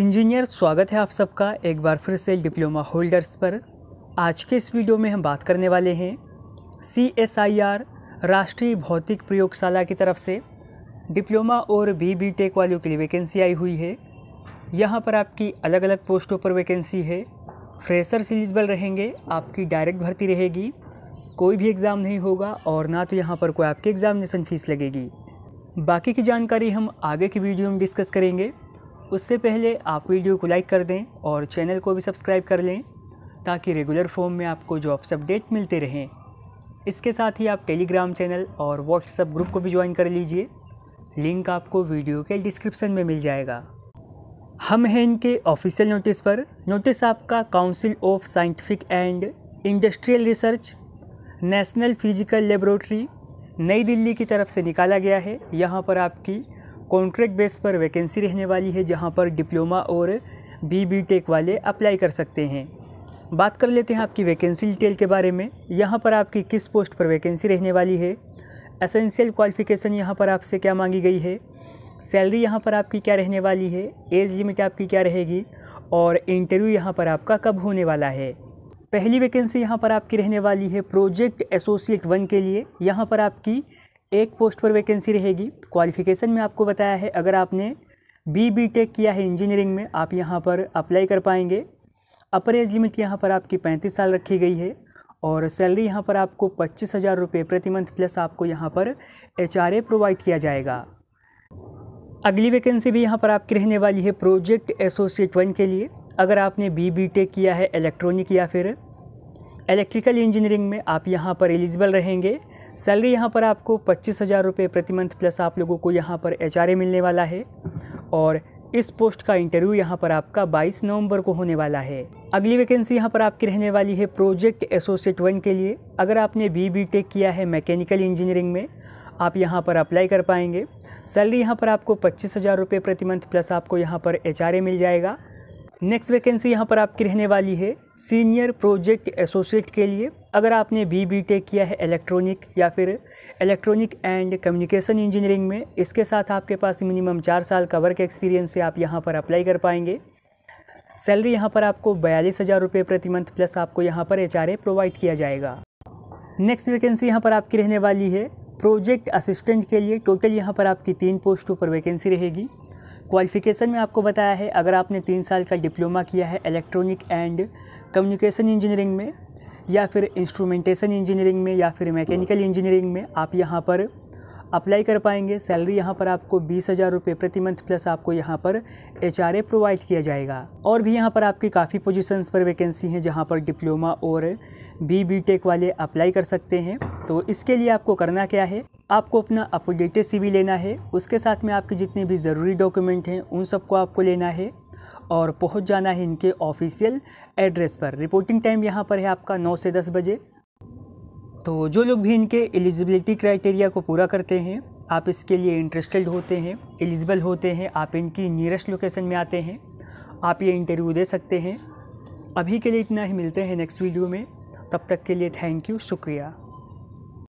engineer स्वागत है आप सबका एक बार फिर से डिप्लोमा होल्डर्स पर आज के इस वीडियो में हम बात करने वाले हैं सी एस आई आर राष्ट्रीय भौतिक प्रयोगशाला की तरफ से डिप्लोमा और बी बी टेक वालों के लिए वैकेंसी आई हुई है यहाँ पर आपकी अलग अलग पोस्टों पर वैकेंसी है फ्रेशर सिलिजबल रहेंगे आपकी डायरेक्ट भर्ती रहेगी कोई भी एग्ज़ाम नहीं होगा और ना तो यहाँ पर कोई आपकी एग्ज़ामिनेशन फ़ीस लगेगी बाकी की जानकारी हम आगे की वीडियो में डिस्कस करेंगे उससे पहले आप वीडियो को लाइक कर दें और चैनल को भी सब्सक्राइब कर लें ताकि रेगुलर फॉर्म में आपको जॉब्स अपडेट मिलते रहें इसके साथ ही आप टेलीग्राम चैनल और व्हाट्सएप ग्रुप को भी ज्वाइन कर लीजिए लिंक आपको वीडियो के डिस्क्रिप्शन में मिल जाएगा हम हैं इनके ऑफिशियल नोटिस पर नोटिस आपका council of scientific and industrial research national physical laboratory New Delhi की तरफ से निकाला गया है यहाँ पर आपकी कॉन्ट्रैक्ट बेस पर वैकेंसी रहने वाली है जहाँ पर डिप्लोमा और बी बी टेक वाले अप्लाई कर सकते हैं बात कर लेते हैं आपकी वैकेंसी डिटेल के बारे में यहाँ पर आपकी किस पोस्ट पर वैकेंसी रहने वाली है असेंशियल क्वालिफ़िकेशन यहाँ पर आपसे क्या मांगी गई है सैलरी यहाँ पर आपकी क्या रहने वाली है एज लिमिट आपकी क्या रहेगी और इंटरव्यू यहाँ पर आपका कब होने वाला है पहली वैकेंसी यहाँ पर आपकी रहने वाली है प्रोजेक्ट एसोसिएट वन के लिए यहाँ पर आपकी एक पोस्ट पर वैकेंसी रहेगी क्वालिफ़िकेशन में आपको बताया है अगर आपने बी बी टेक किया है इंजीनियरिंग में आप यहाँ पर अप्लाई कर पाएंगे अपर एज लिमिट यहाँ पर आपकी पैंतीस साल रखी गई है और सैलरी यहाँ पर आपको पच्चीस हज़ार रुपये प्रति मंथ प्लस आपको यहाँ पर एच आर ए प्रोवाइड किया जाएगा अगली वैकेंसी भी यहाँ पर आपकी रहने वाली है प्रोजेक्ट एसोसिएट वन के लिए अगर आपने बी बी टेक किया है इलेक्ट्रॉनिक या फिर इलेक्ट्रिकल इंजीनियरिंग में आप यहाँ पर एलिजिबल रहेंगे सैलरी यहाँ पर आपको पच्चीस हज़ार रुपये प्रति मंथ प्लस आप लोगों को यहाँ पर एच मिलने वाला है और इस पोस्ट का इंटरव्यू यहाँ पर आपका 22 नवंबर को होने वाला है अगली वैकेंसी यहाँ पर आपकी रहने वाली है प्रोजेक्ट एसोसिएट वन के लिए अगर आपने बी बी टेक किया है मैकेनिकल इंजीनियरिंग में आप यहाँ पर अप्लाई कर पाएंगे सैलरी यहाँ पर आपको पच्चीस हज़ार रुपये प्रति मंथ प्लस आपको यहाँ पर एच मिल जाएगा नेक्स्ट वैकेंसी यहाँ पर आपकी रहने वाली है सीनियर प्रोजेक्ट एसोसिएट के लिए अगर आपने बी बी टेक किया है इलेक्ट्रॉनिक या फिर इलेक्ट्रॉनिक एंड कम्युनिकेशन इंजीनियरिंग में इसके साथ आपके पास मिनिमम चार साल का वर्क एक्सपीरियंस से आप यहाँ पर अप्लाई कर पाएंगे सैलरी यहाँ पर आपको बयालीस हज़ार रुपये प्रति मंथ प्लस आपको यहाँ पर एच प्रोवाइड किया जाएगा नेक्स्ट वैकेंसी यहाँ पर आपकी रहने वाली है प्रोजेक्ट असिस्टेंट के लिए टोटल यहाँ पर आपकी तीन पोस्टों पर वैकेंसी रहेगी क्वालिफ़िकेशन में आपको बताया है अगर आपने तीन साल का डिप्लोमा किया है इलेक्ट्रॉनिक एंड कम्युनिकेशन इंजीनियरिंग में या फिर इंस्ट्रूमेंटेशन इंजीनियरिंग में या फिर मैकेनिकल इंजीनियरिंग में आप यहाँ पर अप्लाई कर पाएंगे सैलरी यहाँ पर आपको बीस हज़ार रुपये प्रति मंथ प्लस आपको यहाँ पर एच आर ए प्रोवाइड किया जाएगा और भी यहाँ पर आपकी काफ़ी पोजीशंस पर वैकेंसी हैं जहाँ पर डिप्लोमा और बी बी टेक वाले अप्लाई कर सकते हैं तो इसके लिए आपको करना क्या है आपको अपना अपडेटेड सी लेना है उसके साथ में आपके जितने भी ज़रूरी डॉक्यूमेंट हैं उन सबको आपको लेना है और पहुंच जाना है इनके ऑफिशियल एड्रेस पर रिपोर्टिंग टाइम यहाँ पर है आपका नौ से दस बजे तो जो लोग भी इनके एलिजिबिलिटी क्राइटेरिया को पूरा करते हैं आप इसके लिए इंटरेस्टेड होते हैं एलिजिबल होते हैं आप इनकी नियरेस्ट लोकेशन में आते हैं आप ये इंटरव्यू दे सकते हैं अभी के लिए इतना ही मिलते हैं नेक्स्ट वीडियो में तब तक के लिए थैंक यू शुक्रिया